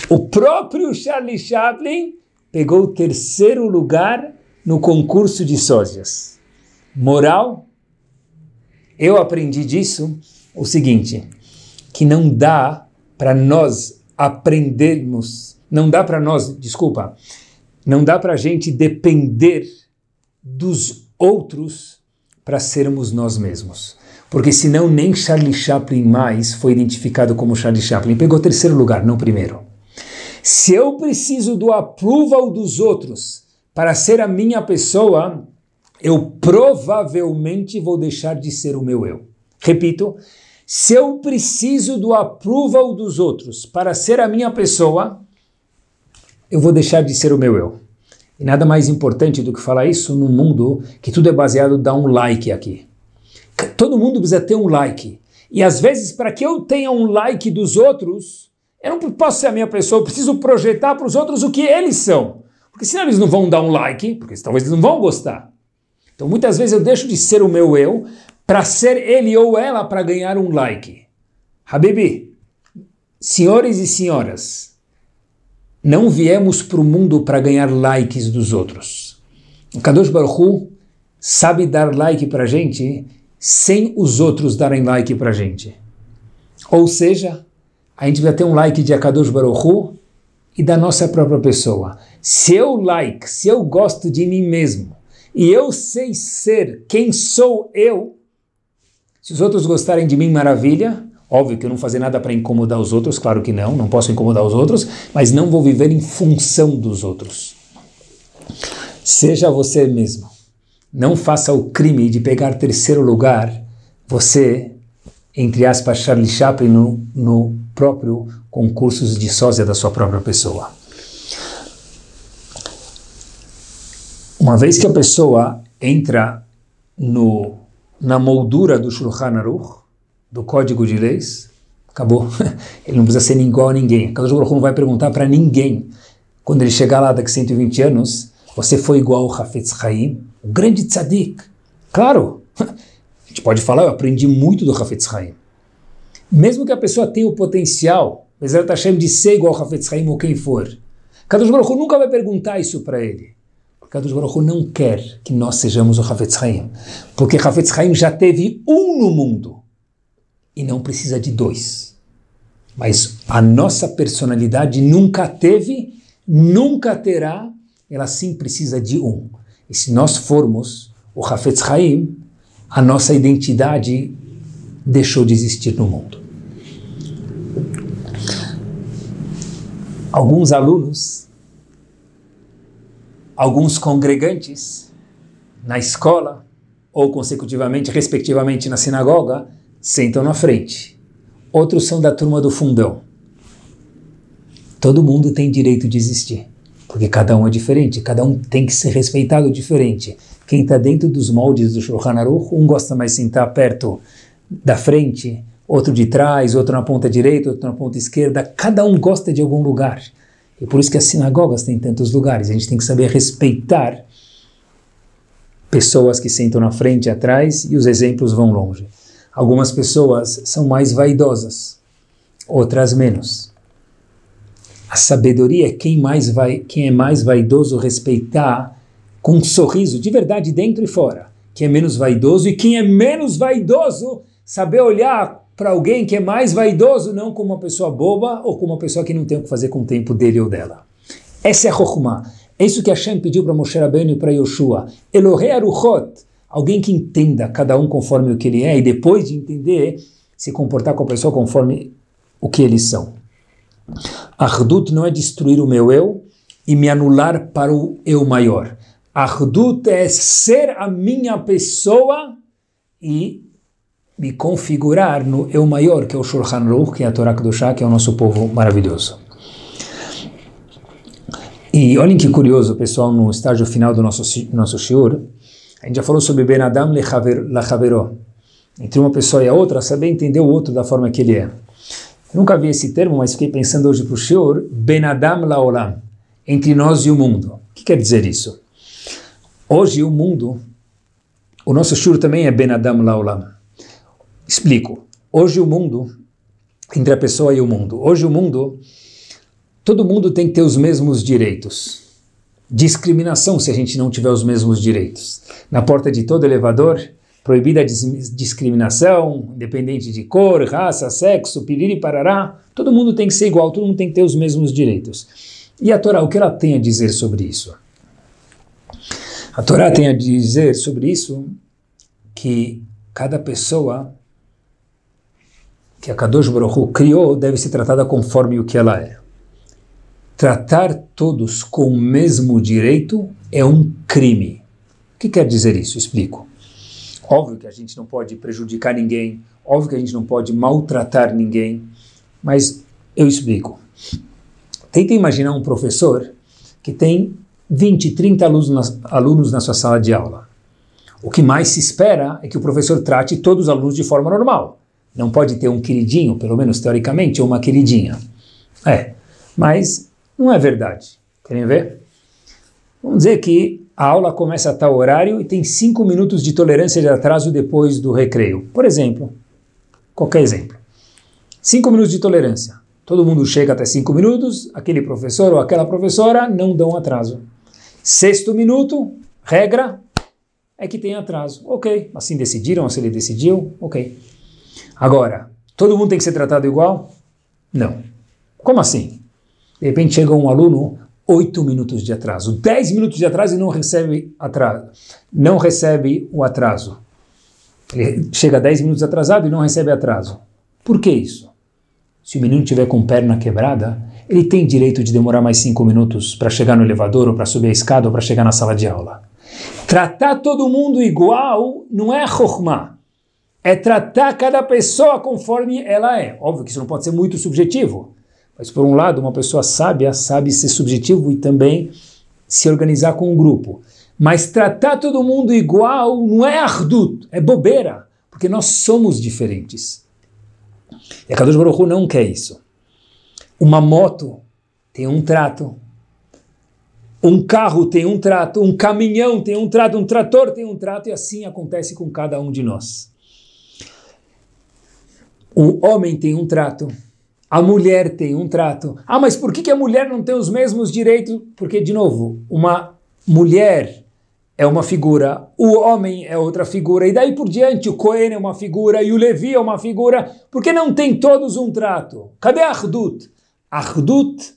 Speaker 1: O próprio Charlie Chaplin pegou o terceiro lugar no concurso de sósias. Moral, eu aprendi disso o seguinte, que não dá para nós aprendermos, não dá para nós, desculpa, não dá para a gente depender dos outros para sermos nós mesmos. Porque senão nem Charlie Chaplin mais foi identificado como Charlie Chaplin. Pegou terceiro lugar, não primeiro. Se eu preciso do approval dos outros para ser a minha pessoa, eu provavelmente vou deixar de ser o meu eu. Repito, se eu preciso do approval dos outros para ser a minha pessoa, eu vou deixar de ser o meu eu. E nada mais importante do que falar isso num mundo que tudo é baseado dar um like aqui. Todo mundo precisa ter um like. E às vezes, para que eu tenha um like dos outros, eu não posso ser a minha pessoa, eu preciso projetar para os outros o que eles são. Porque senão eles não vão dar um like, porque talvez eles não vão gostar. Então muitas vezes eu deixo de ser o meu eu para ser ele ou ela para ganhar um like. Habibi, senhores e senhoras, não viemos para o mundo para ganhar likes dos outros. O Kadosh Baruch Hu sabe dar like para gente sem os outros darem like para gente. Ou seja, a gente vai ter um like de Akadosh Baruch Hu e da nossa própria pessoa. Se eu like, se eu gosto de mim mesmo e eu sei ser quem sou eu, se os outros gostarem de mim, maravilha. Óbvio que eu não fazer nada para incomodar os outros, claro que não, não posso incomodar os outros, mas não vou viver em função dos outros. Seja você mesmo. Não faça o crime de pegar terceiro lugar, você, entre aspas, Charlie Chaplin, no, no próprio concurso de sósia da sua própria pessoa. Uma vez que a pessoa entra no na moldura do Shulchan Aruch, do Código de Leis, acabou. ele não precisa ser igual a ninguém. Kadosh Baruch não vai perguntar para ninguém. Quando ele chegar lá daqui 120 anos, você foi igual ao Hafetz Haim, o grande tzadik. Claro, a gente pode falar, eu aprendi muito do Hafetz Haim. Mesmo que a pessoa tenha o potencial, mas ela está cheia de ser igual ao Hafetz Haim ou quem for, Kadosh Baruch nunca vai perguntar isso para ele. Kadosh Baruch não quer que nós sejamos o Havetz Haim, porque Havetz Haim já teve um no mundo e não precisa de dois. Mas a nossa personalidade nunca teve, nunca terá, ela sim precisa de um. E se nós formos o Havetz Haim, a nossa identidade deixou de existir no mundo. Alguns alunos alguns congregantes na escola ou consecutivamente, respectivamente, na sinagoga, sentam na frente. Outros são da turma do fundão. Todo mundo tem direito de existir, porque cada um é diferente, cada um tem que ser respeitado diferente. Quem está dentro dos moldes do Shulchan Aruch, um gosta mais de sentar perto da frente, outro de trás, outro na ponta direita, outro na ponta esquerda. Cada um gosta de algum lugar. E por isso que as sinagogas têm tantos lugares. A gente tem que saber respeitar pessoas que sentam na frente e atrás e os exemplos vão longe. Algumas pessoas são mais vaidosas, outras menos. A sabedoria é quem, mais vai, quem é mais vaidoso respeitar com um sorriso de verdade dentro e fora. Quem é menos vaidoso e quem é menos vaidoso saber olhar para alguém que é mais vaidoso, não como uma pessoa boba ou como uma pessoa que não tem o que fazer com o tempo dele ou dela. Essa é a Chokhmah. É isso que Hashem pediu para Moshe Rabbeinu e para Yoshua. Elohe Aruchot, alguém que entenda cada um conforme o que ele é e depois de entender, se comportar com a pessoa conforme o que eles são. Ardut não é destruir o meu eu e me anular para o eu maior. Ardut é ser a minha pessoa e me configurar no eu maior, que é o Shulchan Ruch que é a Torá Kedoshá, que é o nosso povo maravilhoso. E olhem que curioso, pessoal, no estágio final do nosso, nosso shiur, a gente já falou sobre Ben Adam Lachaveró. Entre uma pessoa e a outra, saber entender o outro da forma que ele é. Eu nunca vi esse termo, mas fiquei pensando hoje para o shiur, Ben Adam Laolam, entre nós e o mundo. O que quer dizer isso? Hoje o mundo, o nosso Shur também é Ben Adam Laolam. Explico. Hoje o mundo, entre a pessoa e o mundo, hoje o mundo, todo mundo tem que ter os mesmos direitos. Discriminação se a gente não tiver os mesmos direitos. Na porta de todo elevador, proibida a discriminação, independente de cor, raça, sexo, piriri, parará, todo mundo tem que ser igual, todo mundo tem que ter os mesmos direitos. E a Torá, o que ela tem a dizer sobre isso? A Torá tem a dizer sobre isso que cada pessoa que a Kadosh Baruch criou deve ser tratada conforme o que ela é. Tratar todos com o mesmo direito é um crime. O que quer dizer isso? Explico. Óbvio que a gente não pode prejudicar ninguém, óbvio que a gente não pode maltratar ninguém, mas eu explico. Tenta imaginar um professor que tem 20, 30 alunos na, alunos na sua sala de aula. O que mais se espera é que o professor trate todos os alunos de forma normal. Não pode ter um queridinho, pelo menos teoricamente, ou uma queridinha. É, mas não é verdade. Querem ver? Vamos dizer que a aula começa a tal horário e tem cinco minutos de tolerância de atraso depois do recreio. Por exemplo, qualquer exemplo. Cinco minutos de tolerância. Todo mundo chega até cinco minutos, aquele professor ou aquela professora não dão atraso. Sexto minuto, regra, é que tem atraso. Ok, assim decidiram, assim ele decidiu, ok. Agora, todo mundo tem que ser tratado igual? Não. Como assim? De repente chega um aluno 8 minutos de atraso, 10 minutos de atraso e não recebe atraso. Não recebe o atraso. Ele chega 10 minutos atrasado e não recebe atraso. Por que isso? Se o menino tiver com perna quebrada, ele tem direito de demorar mais 5 minutos para chegar no elevador ou para subir a escada ou para chegar na sala de aula. Tratar todo mundo igual não é chokmah é tratar cada pessoa conforme ela é. Óbvio que isso não pode ser muito subjetivo, mas por um lado, uma pessoa sábia sabe ser subjetivo e também se organizar com um grupo. Mas tratar todo mundo igual não é arduto, é bobeira, porque nós somos diferentes. E a Kadosh Baruch Hu não quer isso. Uma moto tem um trato, um carro tem um trato, um caminhão tem um trato, um trator tem um trato, e assim acontece com cada um de nós. O homem tem um trato, a mulher tem um trato. Ah, mas por que, que a mulher não tem os mesmos direitos? Porque, de novo, uma mulher é uma figura, o homem é outra figura, e daí por diante o Cohen é uma figura e o Levi é uma figura, porque não tem todos um trato. Cadê a Ardut? A Ardut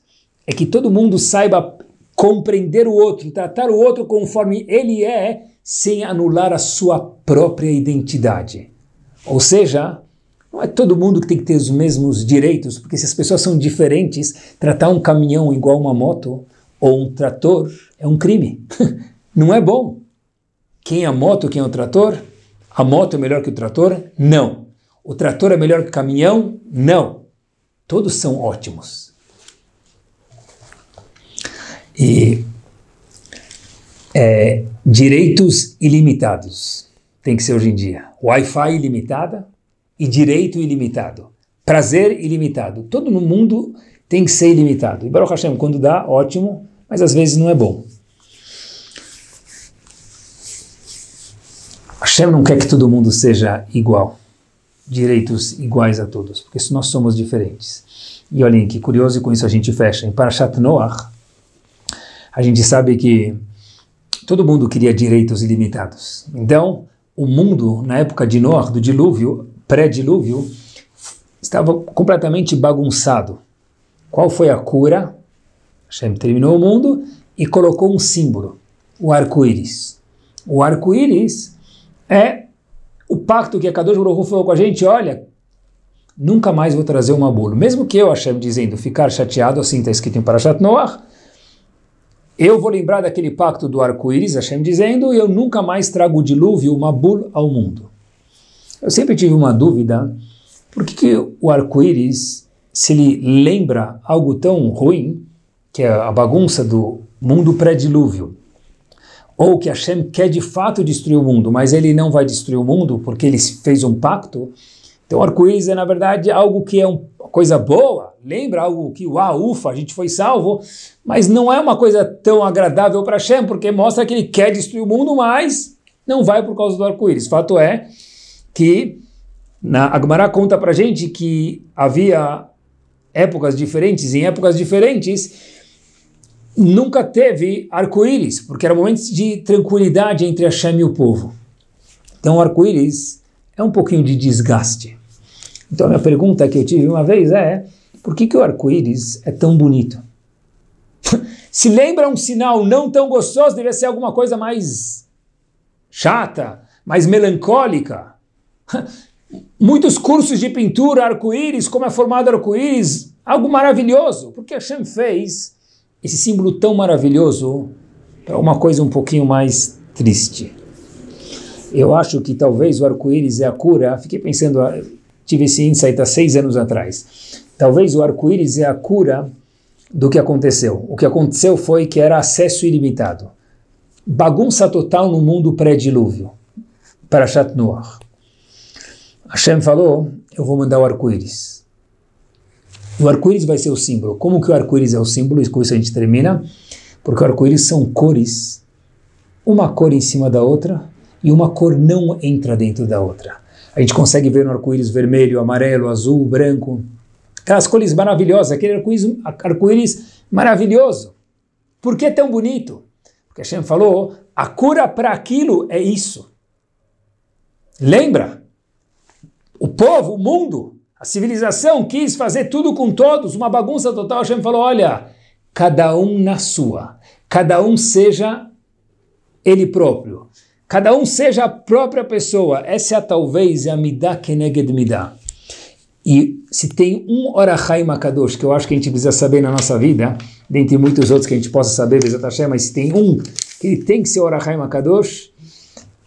Speaker 1: é que todo mundo saiba compreender o outro, tratar o outro conforme ele é, sem anular a sua própria identidade. Ou seja, não é todo mundo que tem que ter os mesmos direitos, porque se as pessoas são diferentes, tratar um caminhão igual uma moto ou um trator é um crime. Não é bom. Quem é a moto, quem é o trator? A moto é melhor que o trator? Não. O trator é melhor que o caminhão? Não. Todos são ótimos. E é, direitos ilimitados tem que ser hoje em dia. Wi-Fi ilimitada, e direito ilimitado, prazer ilimitado. Todo no mundo tem que ser ilimitado. E Baruch Hashem, quando dá, ótimo, mas às vezes não é bom. Hashem não quer que todo mundo seja igual, direitos iguais a todos, porque se nós somos diferentes. E olhem que curioso, e com isso a gente fecha. Em Parashat Noah, a gente sabe que todo mundo queria direitos ilimitados. Então, o mundo, na época de Noah, do dilúvio, pré-dilúvio, estava completamente bagunçado. Qual foi a cura? Hashem terminou o mundo e colocou um símbolo, o arco-íris. O arco-íris é o pacto que a Kadosh Baruch falou com a gente, olha, nunca mais vou trazer uma bula. Mesmo que eu, Hashem, dizendo, ficar chateado, assim está escrito em Parashat Noach, eu vou lembrar daquele pacto do arco-íris, Hashem dizendo, e eu nunca mais trago o dilúvio, uma bula ao mundo. Eu sempre tive uma dúvida, por que, que o arco-íris, se ele lembra algo tão ruim, que é a bagunça do mundo pré-dilúvio, ou que Hashem quer de fato destruir o mundo, mas ele não vai destruir o mundo porque ele fez um pacto, então o arco-íris é, na verdade, algo que é uma coisa boa, lembra algo que, uau, ufa, a gente foi salvo, mas não é uma coisa tão agradável para Hashem, porque mostra que ele quer destruir o mundo, mas não vai por causa do arco-íris. Fato é que na Agmará conta para gente que havia épocas diferentes, em épocas diferentes nunca teve arco-íris, porque era momentos de tranquilidade entre a Hashem e o povo. Então arco-íris é um pouquinho de desgaste. Então a minha pergunta que eu tive uma vez é, por que, que o arco-íris é tão bonito? Se lembra um sinal não tão gostoso, deveria ser alguma coisa mais chata, mais melancólica. Muitos cursos de pintura, arco-íris, como é formado arco-íris, algo maravilhoso. Porque a Hashem fez esse símbolo tão maravilhoso para uma coisa um pouquinho mais triste. Eu acho que talvez o arco-íris é a cura. Fiquei pensando, ah, tive esse insight há seis anos atrás. Talvez o arco-íris é a cura do que aconteceu. O que aconteceu foi que era acesso ilimitado. Bagunça total no mundo pré-dilúvio. Para Chat Noir. Hashem falou, eu vou mandar o arco-íris. O arco-íris vai ser o símbolo. Como que o arco-íris é o símbolo? E com isso a gente termina. Porque o arco-íris são cores, uma cor em cima da outra, e uma cor não entra dentro da outra. A gente consegue ver no arco-íris vermelho, amarelo, azul, branco. Aquelas cores maravilhosas, aquele arco-íris arco maravilhoso. Por que tão bonito? Porque Hashem falou, a cura para aquilo é isso. Lembra? O povo, o mundo, a civilização quis fazer tudo com todos, uma bagunça total. Hashem falou: olha, cada um na sua, cada um seja ele próprio. Cada um seja a própria pessoa. Essa é talvez a Midah Keneged dá. E se tem um Orachai Makadosh que eu acho que a gente precisa saber na nossa vida, dentre muitos outros que a gente possa saber, mas se tem um que ele tem que ser Orachai Makadosh,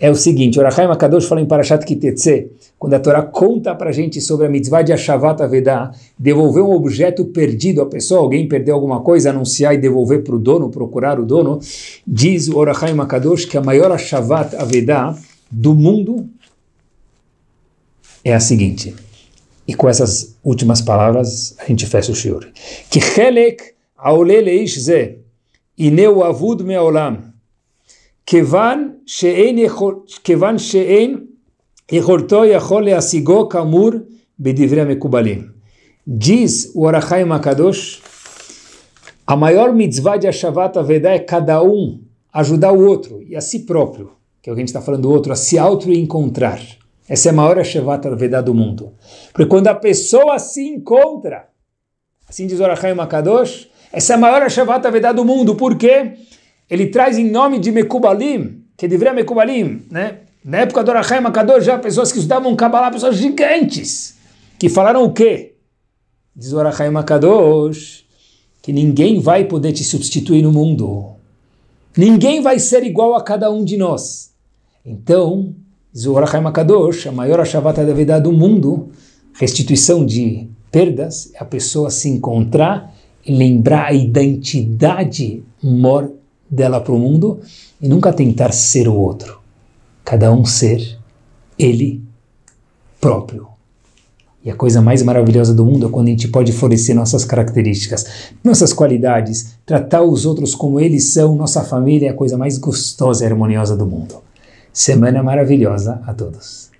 Speaker 1: é o seguinte, Orachaim Makadosh fala em Parashat Kitetse, quando a Torá conta para a gente sobre a mitzvah de Ashavat Avedá, devolver um objeto perdido à pessoa, alguém perdeu alguma coisa, anunciar e devolver para o dono, procurar o dono, diz o Orachaim Akadosh que a maior Ashavat Avedá do mundo é a seguinte, e com essas últimas palavras a gente fecha o shiur, que Helek Auleleish Ze, Ineu Avud Meolam, que vã כיוון שאין, יכול, כיוון שאין יכולתו יכול להשיגו כאמור בדברי המקובלים. Diz o Arachaim Akadosh, a maior mitzvah de a Ashavat Avedá é cada um ajudar o outro e a si próprio, que alguém está falando do outro, a se auto-encontrar. Essa é a maior Ashavat Avedá do mundo. Porque quando a pessoa se encontra, assim diz o Arachaim Akadosh, essa é a maior Ashavat Avedá do mundo. Por quê? ele traz em nome de Mekubalim, que é deveria Mekubalim, né? Na época do Arachai Makador, já pessoas que estudavam Kabbalah, pessoas gigantes, que falaram o quê? Diz o Arachai Makador, que ninguém vai poder te substituir no mundo. Ninguém vai ser igual a cada um de nós. Então, diz o Arachai Makadosh, a maior achavata da vida do mundo, restituição de perdas, é a pessoa se encontrar e lembrar a identidade morta dela para o mundo e nunca tentar ser o outro. Cada um ser ele próprio. E a coisa mais maravilhosa do mundo é quando a gente pode florescer nossas características, nossas qualidades, tratar os outros como eles são, nossa família é a coisa mais gostosa e harmoniosa do mundo. Semana maravilhosa a todos.